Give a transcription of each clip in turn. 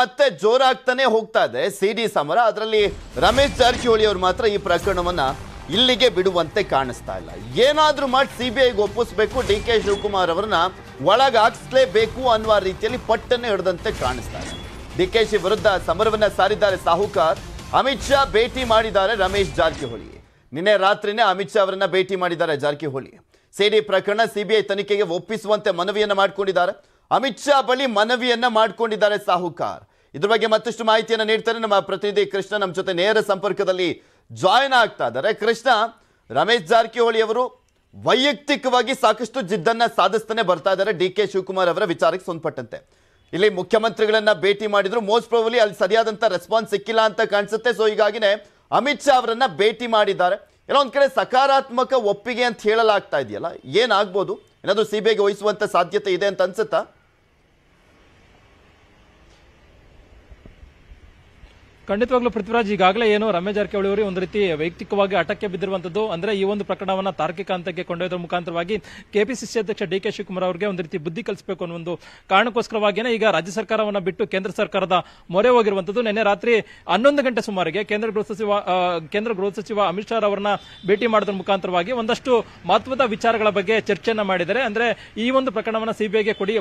ಮತ್ತೆ ಜೋರಾಗ್ತಾನೆ ಹೋಗ್ತಾ ಇದೆ ಸಿ ಡಿ ಸಮರ ಅದರಲ್ಲಿ ರಮೇಶ್ ಜಾರಕಿಹೊಳಿ ಅವರು ಮಾತ್ರ ಈ ಪ್ರಕರಣವನ್ನ ಇಲ್ಲಿಗೆ ಬಿಡುವಂತೆ ಕಾಣಿಸ್ತಾ ಇಲ್ಲ ಏನಾದ್ರೂ ಮಾಡಿ ಸಿ ಬಿ ಐಗೆ ಒಪ್ಪಿಸಬೇಕು ಡಿ ಕೆ ಶಿವಕುಮಾರ್ ಅವರನ್ನ ಒಳಗಾಗಿಸ್ಲೇಬೇಕು ಅನ್ನುವ ರೀತಿಯಲ್ಲಿ ಪಟ್ಟನ್ನೇ ಹಿಡಿದಂತೆ ಕಾಣಿಸ್ತಾ ಇಲ್ಲ ಡಿ ಕೆ ಶಿ ವಿರುದ್ಧ ಸಮರವನ್ನ ಸಾರಿದ್ದಾರೆ ಸಾಹುಕಾರ್ ಅಮಿತ್ ಶಾ ಭೇಟಿ ಮಾಡಿದ್ದಾರೆ ರಮೇಶ್ ಜಾರಕಿಹೊಳಿ ನಿನ್ನೆ ರಾತ್ರಿನೇ ಅಮಿತ್ ಶಾ ಅವರನ್ನ ಭೇಟಿ ಮಾಡಿದ್ದಾರೆ ಜಾರಕಿಹೊಳಿ ಸಿಡಿ ಪ್ರಕರಣ ಸಿಬಿಐ ತನಿಖೆಗೆ ಒಪ್ಪಿಸುವಂತೆ ಮನವಿಯನ್ನು ಮಾಡಿಕೊಂಡಿದ್ದಾರೆ ಅಮಿತ್ ಶಾ ಬಳಿ ಮನವಿಯನ್ನ ಮಾಡಿಕೊಂಡಿದ್ದಾರೆ ಸಾಹುಕಾರ್ ಇದ್ರ ಬಗ್ಗೆ ಮತ್ತಷ್ಟು ಮಾಹಿತಿಯನ್ನು ನೀಡ್ತಾರೆ ನಮ್ಮ ಪ್ರತಿನಿಧಿ ಕೃಷ್ಣ ನಮ್ಮ ಜೊತೆ ನೇರ ಸಂಪರ್ಕದಲ್ಲಿ ಜಾಯಿನ್ ಆಗ್ತಾ ಇದ್ದಾರೆ ಕೃಷ್ಣ ರಮೇಶ್ ಜಾರಕಿಹೊಳಿ ಅವರು ವೈಯಕ್ತಿಕವಾಗಿ ಸಾಕಷ್ಟು ಜಿದ್ದನ್ನ ಸಾಧಿಸ್ತಾನೆ ಬರ್ತಾ ಇದ್ದಾರೆ ಡಿ ಕೆ ಶಿವಕುಮಾರ್ ಅವರ ವಿಚಾರಕ್ಕೆ ಸಂಬಂಧಪಟ್ಟಂತೆ ಇಲ್ಲಿ ಮುಖ್ಯಮಂತ್ರಿಗಳನ್ನ ಭೇಟಿ ಮಾಡಿದ್ರು ಮೋಸ್ಟ್ ಪ್ರೊಬಲಿ ಅಲ್ಲಿ ಸರಿಯಾದಂತ ರೆಸ್ಪಾನ್ಸ್ ಸಿಕ್ಕಿಲ್ಲ ಅಂತ ಕಾಣಿಸುತ್ತೆ ಸೊ ಹೀಗಾಗಿನೇ ಅಮಿತ್ ಶಾ ಅವರನ್ನ ಭೇಟಿ ಮಾಡಿದ್ದಾರೆ ಏನೋ ಒಂದ್ ಕಡೆ ಸಕಾರಾತ್ಮಕ ಒಪ್ಪಿಗೆ ಅಂತ ಹೇಳಲಾಗ್ತಾ ಇದೆಯಲ್ಲ ಏನಾಗ್ಬೋದು ಏನಾದರೂ ಸಿಬಿಐಗೆ ವಹಿಸುವಂತ ಸಾಧ್ಯತೆ ಇದೆ ಅಂತ ಅನ್ಸುತ್ತಾ ಖಂಡಿತವಾಗ್ಲೂ ಪೃಥ್ವಿರಾಜ್ ಈಗಾಗಲೇ ಏನು ರಮೇಶ್ ಜಾರಕಿಹೊಳಿ ಅವರು ಒಂದು ರೀತಿ ವೈಯಕ್ತಿಕವಾಗಿ ಅಟಕ್ಕೆ ಬಿದ್ದಿರುವಂತದ್ದು ಅಂದ್ರೆ ಈ ಒಂದು ಪ್ರಕರಣವನ್ನ ತಾರ್ಕಿಕ ಹಂತಕ್ಕೆ ಕೊಂಡೊಯ್ಯೋದ್ರ ಮುಖಾಂತರವಾಗಿ ಕೆಪಿಸಿಸಿ ಅಧ್ಯಕ್ಷ ಡಿ ಕೆ ಶಿವಕುಮಾರ್ ಅವರಿಗೆ ಒಂದು ರೀತಿ ಬುದ್ಧಿ ಕಲಿಸಬೇಕು ಅನ್ನೋ ಒಂದು ಕಾರಣಕ್ಕೋಸ್ಕರವಾಗಿಯೇ ಈಗ ರಾಜ್ಯ ಸರ್ಕಾರವನ್ನ ಬಿಟ್ಟು ಕೇಂದ್ರ ಸರ್ಕಾರದ ಮೊರೆ ಹೋಗಿರುವಂತದ್ದು ನಿನ್ನೆ ರಾತ್ರಿ ಹನ್ನೊಂದು ಗಂಟೆ ಸುಮಾರಿಗೆ ಕೇಂದ್ರ ಗೃಹ ಸಚಿವ ಕೇಂದ್ರ ಗೃಹ ಸಚಿವ ಅಮಿತ್ ಶಾ ಅವರನ್ನ ಭೇಟಿ ಮಾಡೋದ್ರ ಮುಖಾಂತರವಾಗಿ ಒಂದಷ್ಟು ಮಹತ್ವದ ವಿಚಾರಗಳ ಬಗ್ಗೆ ಚರ್ಚೆಯನ್ನ ಮಾಡಿದರೆ ಅಂದ್ರೆ ಈ ಒಂದು ಪ್ರಕರಣವನ್ನ ಸಿಬಿಐಗೆ ಕೊಡಿ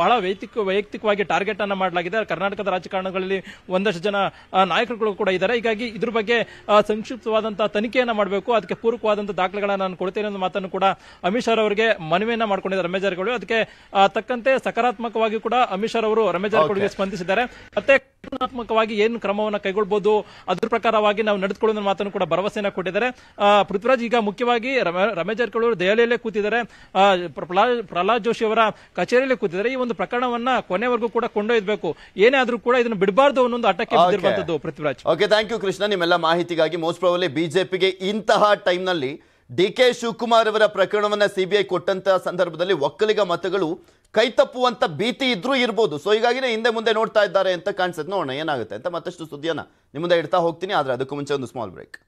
ಬಹಳ ವೈಯಕ್ತಿಕ ವೈಯಕ್ತಿಕವಾಗಿ ಟಾರ್ಗೆಟ್ ಅನ್ನು ಮಾಡಲಾಗಿದೆ ಕರ್ನಾಟಕದ ರಾಜಕಾರಣಗಳಲ್ಲಿ ಒಂದಷ್ಟು ಜನ ನಾಯಕರುಗಳು ಕೂಡ ಇದ್ದಾರೆ ಹೀಗಾಗಿ ಇದ್ರ ಬಗ್ಗೆ ಸಂಕ್ಷಿಪ್ತವಾದಂತಹ ತನಿಖೆಯನ್ನ ಮಾಡಬೇಕು ಅದಕ್ಕೆ ಪೂರಕವಾದಂತಹ ದಾಖಲೆಗಳನ್ನ ನಾನು ಕೊಡ್ತೇನೆ ಅನ್ನೋ ಮಾತನ್ನು ಕೂಡ ಅಮಿತ್ ಶಾ ಅವರಿಗೆ ಮನವಿಯನ್ನ ಮಾಡಿಕೊಂಡಿದ್ದಾರೆ ರಮೇಶ್ ಜಾರಕಿಹೊಳಿ ಅದಕ್ಕೆ ತಕ್ಕಂತೆ ಸಕಾರಾತ್ಮಕವಾಗಿ ಕೂಡ ಅಮಿತ್ ಶಾ ಅವರು ರಮೇಶ್ ಜಾರಕಿಹೊಳಿಗೆ ಸ್ಪಂದಿಸಿದ್ದಾರೆ ಮತ್ತೆ ಕಾನೂನಾತ್ಮಕವಾಗಿ ಏನು ಕ್ರಮವನ್ನು ಕೈಗೊಳ್ಳಬಹುದು ಅದ್ರ ಪ್ರಕಾರವಾಗಿ ನಾವು ನಡೆದುಕೊಳ್ಳುವ ಮಾತನ್ನು ಕೂಡ ಭರವಸೆಯನ್ನು ಕೊಟ್ಟಿದ್ದಾರೆ ಪೃಥ್ವಿರಾಜ್ ಈಗ ಮುಖ್ಯವಾಗಿ ರಮೇಶ್ ಜಾರಕಿಹೊಳಿ ದೆಹಲಿಯಲ್ಲೇ ಕೂತಿದ್ದಾರೆ ಪ್ರಹ್ಲಾದ್ ಜೋಶಿ ಅವರ ಕಚೇರಿಯಲ್ಲಿ ಕೂತಿದ್ದಾರೆ ಈ ಒಂದು ಪ್ರಕರಣವನ್ನ ಕೊನೆವರೆಗೂ ಕೂಡ ಕೊಂಡೊಯ್ಯಬೇಕು ಏನೇ ಆದ್ರೂ ಕೂಡ ಇದನ್ನು ಬಿಡಬಾರ್ದು ಅನ್ನೊಂದು ಅಟಕ್ಕೆ Prithviraj okay thank you Krishna ನಿಮ್ಮೆಲ್ಲ ಮಾಹಿತಿಗಾಗಿ ಮೋಸ್ಟ್ ಪ್ರಾಬಲಿ ಬಿಜೆಪಿಗೆ ಇಂತಹ ಟೈಮ್ನಲ್ಲಿ ಡಿ ಕೆ ಶಿವಕುಮಾರ್ ಅವರ ಪ್ರಕರಣವನ್ನ ಸಿಬಿಐ ಕೊಟ್ಟಂತಹ ಸಂದರ್ಭದಲ್ಲಿ ಒಕ್ಕಲಿಗ ಮತಗಳು ಕೈ ತಪ್ಪುವಂಥ ಭೀತಿ ಇದ್ರೂ ಇರ್ಬೋದು ಸೊ ಹೀಗಾಗಿನೇ ಹಿಂದೆ ಮುಂದೆ ನೋಡ್ತಾ ಇದ್ದಾರೆ ಅಂತ ಕಾಣಿಸುತ್ತೆ ನೋಡೋಣ ಏನಾಗುತ್ತೆ ಅಂತ ಮತ್ತಷ್ಟು ಸುದ್ದಿಯನ್ನು ಮುಂದೆ ಇಡ್ತಾ ಹೋಗ್ತೀನಿ ಆದ್ರೆ ಅದಕ್ಕೂ ಮುಂಚೆ ಒಂದು ಸ್ಮಾಲ್ ಬ್ರೇಕ್